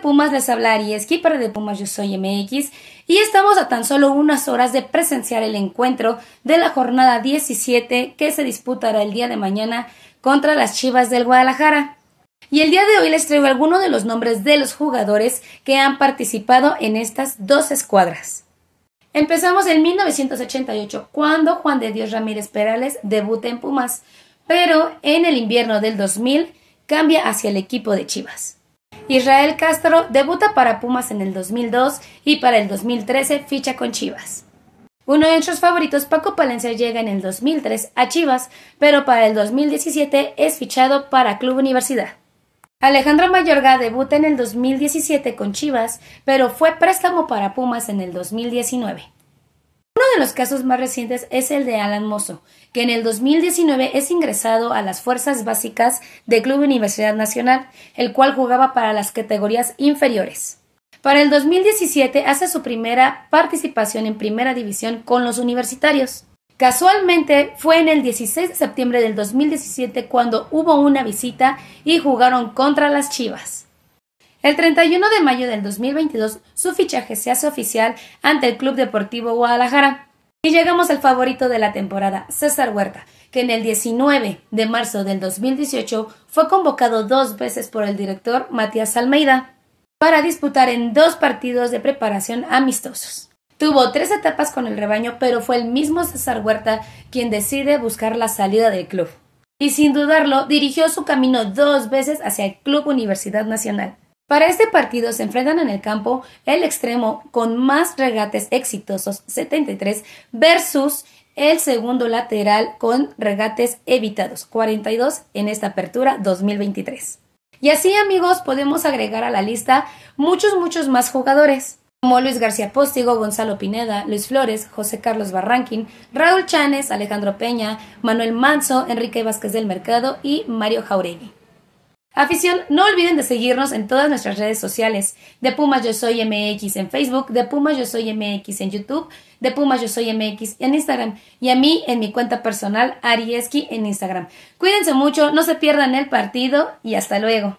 Pumas les habla y de Pumas Yo Soy MX y estamos a tan solo unas horas de presenciar el encuentro de la jornada 17 que se disputará el día de mañana contra las Chivas del Guadalajara. Y el día de hoy les traigo algunos de los nombres de los jugadores que han participado en estas dos escuadras. Empezamos en 1988, cuando Juan de Dios Ramírez Perales debuta en Pumas, pero en el invierno del 2000 cambia hacia el equipo de Chivas. Israel Castro debuta para Pumas en el 2002 y para el 2013 ficha con Chivas. Uno de nuestros favoritos, Paco Palencia, llega en el 2003 a Chivas, pero para el 2017 es fichado para Club Universidad. Alejandra Mayorga debuta en el 2017 con Chivas, pero fue préstamo para Pumas en el 2019. Uno de los casos más recientes es el de Alan Mosso, que en el 2019 es ingresado a las fuerzas básicas de Club Universidad Nacional, el cual jugaba para las categorías inferiores. Para el 2017 hace su primera participación en primera división con los universitarios. Casualmente fue en el 16 de septiembre del 2017 cuando hubo una visita y jugaron contra las Chivas. El 31 de mayo del 2022, su fichaje se hace oficial ante el Club Deportivo Guadalajara. Y llegamos al favorito de la temporada, César Huerta, que en el 19 de marzo del 2018 fue convocado dos veces por el director Matías Almeida para disputar en dos partidos de preparación amistosos. Tuvo tres etapas con el rebaño, pero fue el mismo César Huerta quien decide buscar la salida del club. Y sin dudarlo, dirigió su camino dos veces hacia el Club Universidad Nacional. Para este partido se enfrentan en el campo el extremo con más regates exitosos, 73, versus el segundo lateral con regates evitados, 42 en esta apertura 2023. Y así amigos podemos agregar a la lista muchos, muchos más jugadores, como Luis García Póstigo, Gonzalo Pineda, Luis Flores, José Carlos Barranquín, Raúl Chávez, Alejandro Peña, Manuel Manso, Enrique Vázquez del Mercado y Mario Jauregui. Afición, no olviden de seguirnos en todas nuestras redes sociales. De Pumas Yo Soy MX en Facebook, de Pumas Yo Soy MX en YouTube, de Pumas Yo Soy MX en Instagram y a mí en mi cuenta personal Arieski en Instagram. Cuídense mucho, no se pierdan el partido y hasta luego.